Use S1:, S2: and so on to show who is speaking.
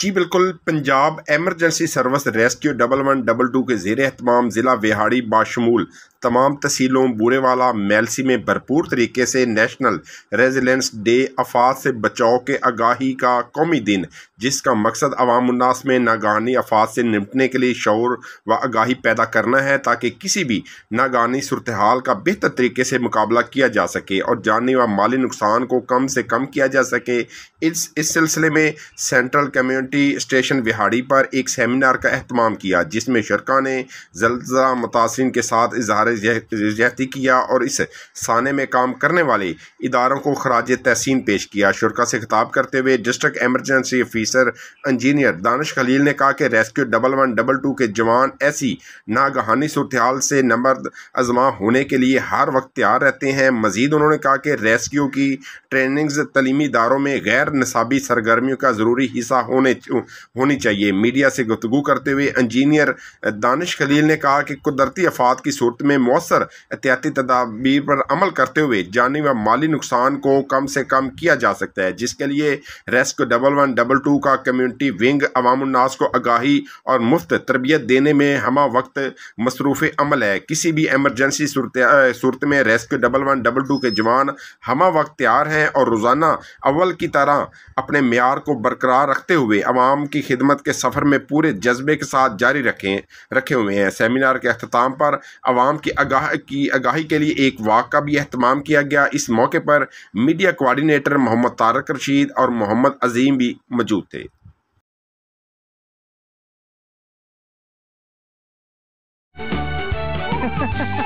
S1: जी बिल्कुल Punjab emergency service rescue double one double two के जेर अहतमाम ज़िला विहाड़ी बाशमूल तमाम तहसीलों वाला मेलसी में भरपूर तरीके से नेशनल रेजिलेंस डे अफात से बचाव के आगाही का कौमी दिन जिसका मकसद अवामनास में नागानी अफात से निपटने के लिए शौर व आगाही पैदा करना है ताकि किसी भी नागानी सूरत हाल का बेहतर तरीके से मुकाबला किया जा सके और जानी व माली नुकसान को कम से कम किया जा सके इस इस सिलसिले में सेंट्रल कमे कम्युनिटी स्टेशन बिहाड़ी पर एक सेमिनार का अहतमाम किया जिसमें शर्का ने जल्जा मुतासरी के साथ इजहार जहती किया और इस साने में काम करने वाले इदारों को खराज तहसीन पेश किया शुरा से खिताब करते हुए district emergency officer engineer Danish Khalil ने कहा कि rescue double one double two के जवान ऐसी नागहानी सूरत से नंबर आजमा होने के लिए हर वक्त तैयार रहते हैं मजीद उन्होंने कहा कि रेस्क्यू की ट्रेनिंग तलीमी इदारों में गैर नसाबी सरगर्मियों का ज़रूरी हिस्सा होने हमें होनी चाहिए मीडिया से गुफ्तु करते हुए इंजीनियर दानिश खलील ने कहा कि कुदरती अफात की सूरत में मौसर एहतियाती तदाबीर पर अमल करते हुए जानी व माली नुकसान को कम से कम किया जा सकता है जिसके लिए rescue double one double two का कम्यूनिटी विंग अवामनास को आगाही और मुफ्त तरबियत देने में हमा वक्त मसरूफ़ अमल है किसी भी एमरजेंसी सूरत में rescue double one double two के जवान हमा वक्त तैयार हैं और रोज़ाना अव्वल की तरह अपने मैार को बरकरार रखते हुए हुए आवाम की खिदमत के सफ़र में पूरे जज्बे के साथ जारी रखें रखे हुए हैं सेमिनार के अख्ताम पर आवाम की आगाह की आगाही के लिए एक वाक का भी अहतमाम किया गया इस मौके पर मीडिया कोआर्डीनेटर मोहम्मद तारक रशीद और मोहम्मद अजीम भी मौजूद थे
S2: Ha ha ha!